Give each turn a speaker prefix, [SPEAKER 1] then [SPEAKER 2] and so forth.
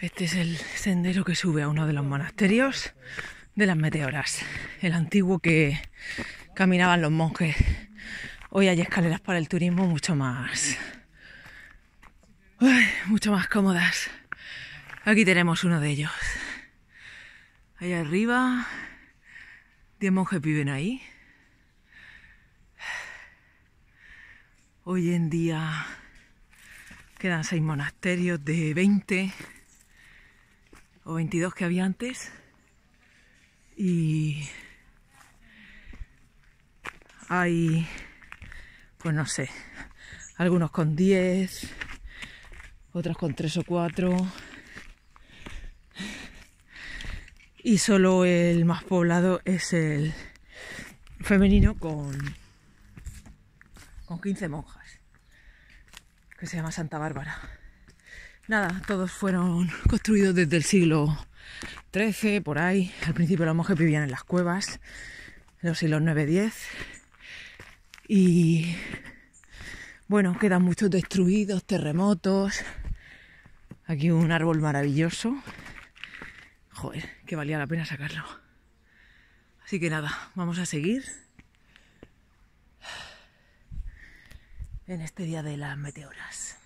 [SPEAKER 1] Este es el sendero que sube a uno de los monasterios de las meteoras, el antiguo que caminaban los monjes. Hoy hay escaleras para el turismo mucho más, mucho más cómodas. Aquí tenemos uno de ellos. Allá arriba, 10 monjes viven ahí. Hoy en día quedan seis monasterios de 20 o 22 que había antes. Y hay, pues no sé, algunos con 10, otros con 3 o 4. Y solo el más poblado es el femenino con, con 15 monjas, que se llama Santa Bárbara. Nada, todos fueron construidos desde el siglo XIII, por ahí. Al principio los monjes vivían en las cuevas, en los siglos 9-10. Y bueno, quedan muchos destruidos, terremotos. Aquí un árbol maravilloso. Joder, que valía la pena sacarlo. Así que nada, vamos a seguir en este día de las meteoras.